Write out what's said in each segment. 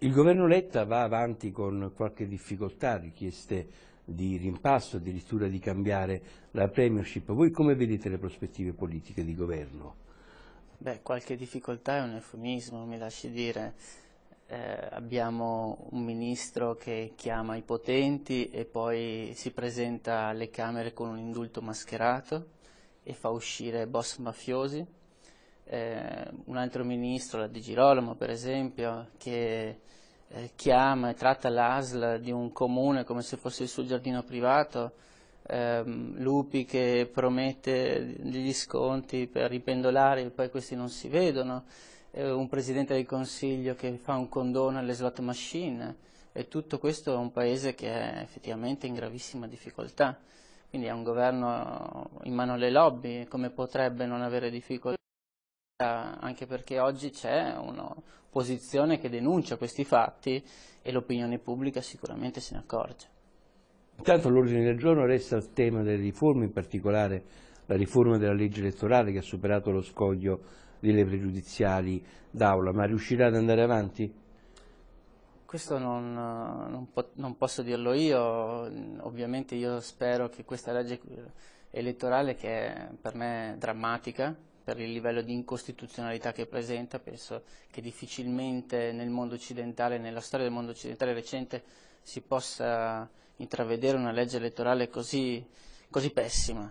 Il governo Letta va avanti con qualche difficoltà, richieste di rimpasto, addirittura di cambiare la premiership. Voi come vedete le prospettive politiche di governo? Beh, qualche difficoltà è un eufemismo, mi lasci dire. Eh, abbiamo un ministro che chiama i potenti e poi si presenta alle Camere con un indulto mascherato e fa uscire boss mafiosi eh, un altro ministro, la Di Girolamo per esempio, che eh, chiama e tratta l'ASL di un comune come se fosse il suo giardino privato, ehm, Lupi che promette degli sconti per i pendolari e poi questi non si vedono, eh, un presidente del consiglio che fa un condono alle slot machine e tutto questo è un paese che è effettivamente in gravissima difficoltà. Quindi è un governo in mano alle lobby, come potrebbe non avere difficoltà? Eh, anche perché oggi c'è una posizione che denuncia questi fatti e l'opinione pubblica sicuramente se ne accorge. Intanto l'ordine del giorno resta il tema delle riforme, in particolare la riforma della legge elettorale che ha superato lo scoglio delle pregiudiziali d'aula, ma riuscirà ad andare avanti? Questo non, non, po non posso dirlo io, ovviamente io spero che questa legge eh, elettorale che è per me drammatica, per il livello di incostituzionalità che presenta, penso che difficilmente nel mondo occidentale, nella storia del mondo occidentale recente, si possa intravedere una legge elettorale così, così pessima.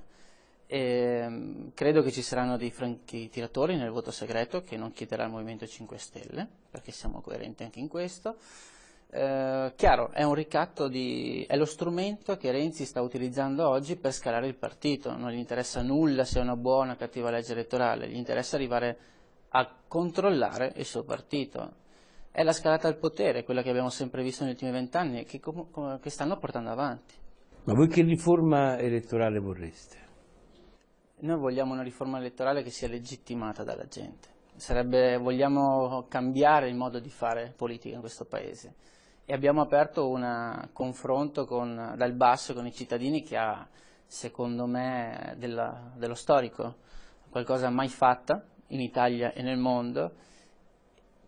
E ehm, credo che ci saranno dei franchi tiratori nel voto segreto che non chiederà il Movimento 5 Stelle, perché siamo coerenti anche in questo. Eh, chiaro, è un ricatto di, è lo strumento che Renzi sta utilizzando oggi per scalare il partito, non gli interessa nulla se è una buona o cattiva legge elettorale, gli interessa arrivare a controllare il suo partito. È la scalata al potere, quella che abbiamo sempre visto negli ultimi vent'anni, che, che stanno portando avanti. Ma voi che riforma elettorale vorreste? Noi vogliamo una riforma elettorale che sia legittimata dalla gente. Sarebbe, vogliamo cambiare il modo di fare politica in questo Paese e abbiamo aperto un confronto con, dal basso con i cittadini che ha, secondo me, della, dello storico, qualcosa mai fatta in Italia e nel mondo,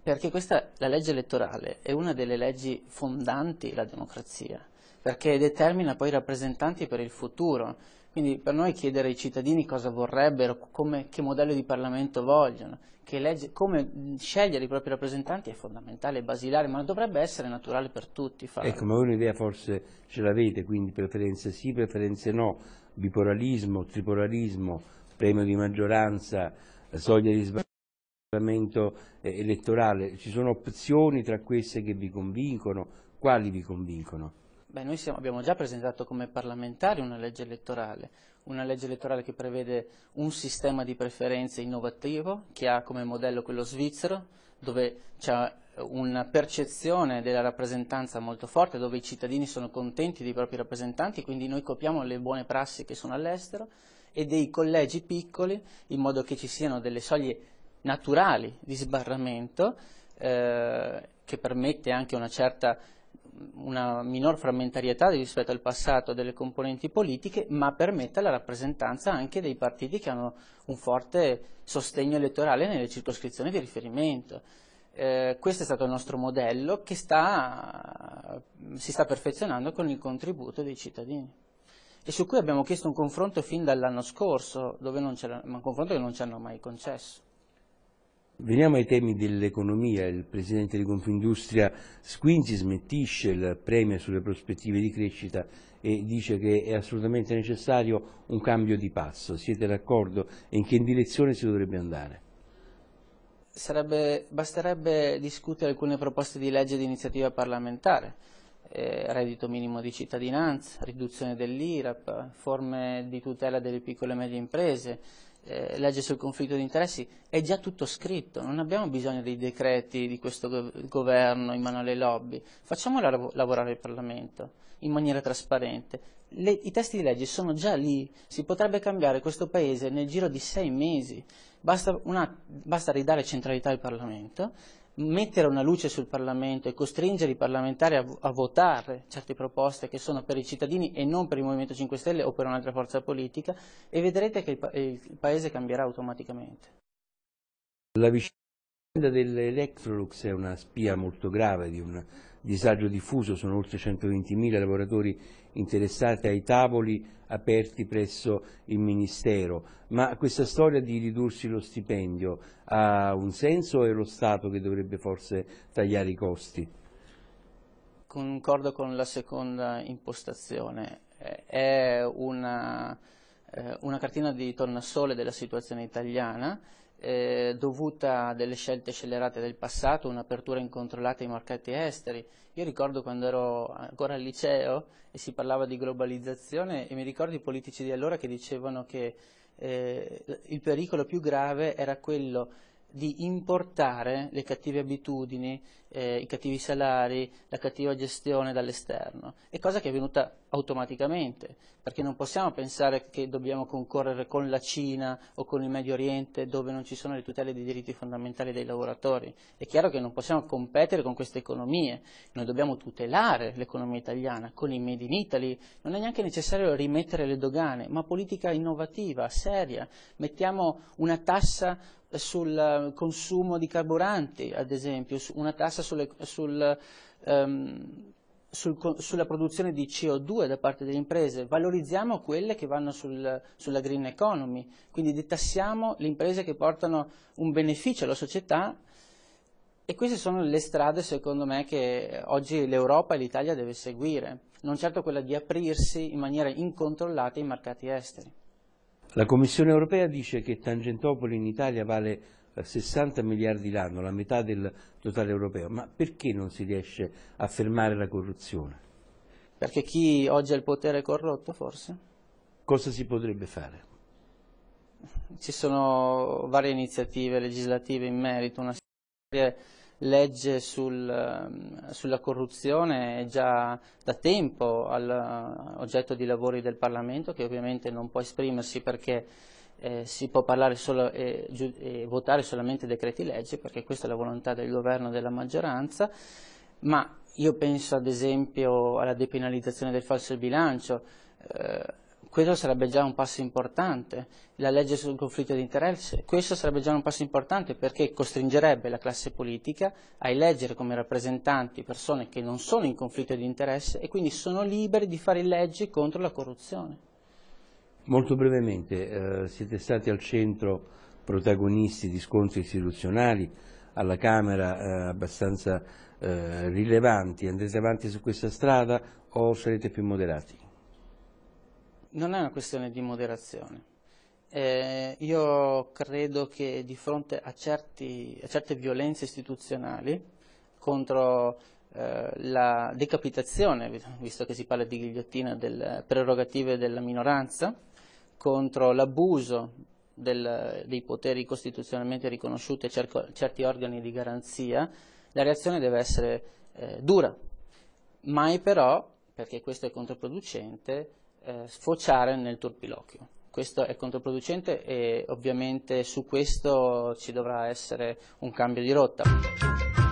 perché questa, la legge elettorale è una delle leggi fondanti la democrazia, perché determina poi i rappresentanti per il futuro, quindi per noi chiedere ai cittadini cosa vorrebbero, come, che modello di Parlamento vogliono, legge, come scegliere i propri rappresentanti è fondamentale, è basilare, ma dovrebbe essere naturale per tutti farlo. Ecco, ma voi un'idea forse ce l'avete, quindi preferenze sì, preferenze no, bipolarismo, tripolarismo, premio di maggioranza, soglia di sbaglio eh, elettorale, ci sono opzioni tra queste che vi convincono, quali vi convincono? Beh, noi siamo, abbiamo già presentato come parlamentari una legge elettorale, una legge elettorale che prevede un sistema di preferenze innovativo che ha come modello quello svizzero, dove c'è una percezione della rappresentanza molto forte, dove i cittadini sono contenti dei propri rappresentanti, quindi noi copiamo le buone prassi che sono all'estero e dei collegi piccoli in modo che ci siano delle soglie naturali di sbarramento eh, che permette anche una certa una minor frammentarietà rispetto al passato delle componenti politiche, ma permetta la rappresentanza anche dei partiti che hanno un forte sostegno elettorale nelle circoscrizioni di riferimento. Eh, questo è stato il nostro modello che sta, si sta perfezionando con il contributo dei cittadini e su cui abbiamo chiesto un confronto fin dall'anno scorso, dove non un confronto che non ci hanno mai concesso. Veniamo ai temi dell'economia. Il presidente di Confindustria Squinzi smettisce il premio sulle prospettive di crescita e dice che è assolutamente necessario un cambio di passo. Siete d'accordo? E in che direzione si dovrebbe andare? Sarebbe, basterebbe discutere alcune proposte di legge di iniziativa parlamentare, eh, reddito minimo di cittadinanza, riduzione dell'IRAP, forme di tutela delle piccole e medie imprese, eh, legge sul conflitto di interessi, è già tutto scritto, non abbiamo bisogno dei decreti di questo go governo in mano alle lobby, facciamola lav lavorare il Parlamento in maniera trasparente. Le, I testi di legge sono già lì, si potrebbe cambiare questo Paese nel giro di sei mesi, basta, una, basta ridare centralità al Parlamento mettere una luce sul Parlamento e costringere i parlamentari a, a, votare certe proposte che sono per i cittadini e non per il Movimento 5 Stelle o per un'altra forza politica e vedrete che il, pa il Paese cambierà automaticamente. La vicenda dell'Electrolux è una spia molto grave di un disagio diffuso, sono oltre 120.000 lavoratori interessati ai tavoli aperti presso il Ministero, ma questa storia di ridursi lo stipendio ha un senso o è lo Stato che dovrebbe forse tagliare i costi? Concordo con la seconda impostazione, è una, eh, una cartina di tornasole della situazione italiana eh, dovuta a delle scelte scellerate del passato, un'apertura incontrollata ai mercati esteri. Io ricordo quando ero ancora al liceo e si parlava di globalizzazione e mi ricordo i politici di allora che dicevano che eh, il pericolo più grave era quello di importare le cattive abitudini, eh, i cattivi salari, la cattiva gestione dall'esterno. È cosa che è venuta automaticamente, perché non possiamo pensare che dobbiamo concorrere con la Cina o con il Medio Oriente dove non ci sono le tutele dei diritti fondamentali dei lavoratori. È chiaro che non possiamo competere con queste economie, noi dobbiamo tutelare l'economia italiana con i Made in Italy, non è neanche necessario rimettere le dogane, ma politica innovativa, seria, mettiamo una tassa sul ehm, consumo di carburanti, ad esempio, una tassa sulle, sul, um, sul, sulla produzione di CO2 da parte delle imprese, valorizziamo quelle che vanno sul, sulla green economy, quindi detassiamo le imprese che portano un beneficio alla società e queste sono le strade, secondo me, che oggi l'Europa e l'Italia deve seguire, non certo quella di aprirsi in maniera incontrollata ai mercati esteri. La Commissione europea dice che Tangentopoli in Italia vale 60 eh, miliardi l'anno, la metà del totale europeo, ma perché non si riesce a fermare la corruzione? Perché chi oggi ha il potere è corrotto forse? Cosa si potrebbe fare? Ci sono varie iniziative legislative in merito, una serie di legge sul, ehm, sulla corruzione è già da tempo al, eh, oggetto di lavori del Parlamento, che ovviamente non può esprimersi perché eh, si può solo, eh, eh, votare solamente decreti legge, perché questa è la volontà del governo e della maggioranza, ma io penso ad esempio alla depenalizzazione del falso bilancio, eh, questo sarebbe già un passo importante, la legge sul conflitto di interesse, questo sarebbe già un passo importante perché costringerebbe la classe politica a eleggere come rappresentanti persone che non sono in conflitto di interesse e quindi sono liberi di fare leggi contro la corruzione. Molto brevemente, eh, siete stati al centro protagonisti di scontri istituzionali, alla Camera eh, abbastanza eh, rilevanti, andrete avanti su questa strada o sarete più moderati? Non è una questione di moderazione. Eh, io credo che di fronte a, certi, a certe violenze istituzionali contro eh, la decapitazione, visto che si parla di ghigliottina, delle prerogative della minoranza, contro l'abuso del, dei poteri costituzionalmente riconosciuti e cerco, certi organi di garanzia, la reazione deve essere eh, dura, mai però, perché questo è controproducente, eh, sfociare nel turpiloquio. Questo è controproducente e ovviamente su questo ci dovrà essere un cambio di rotta.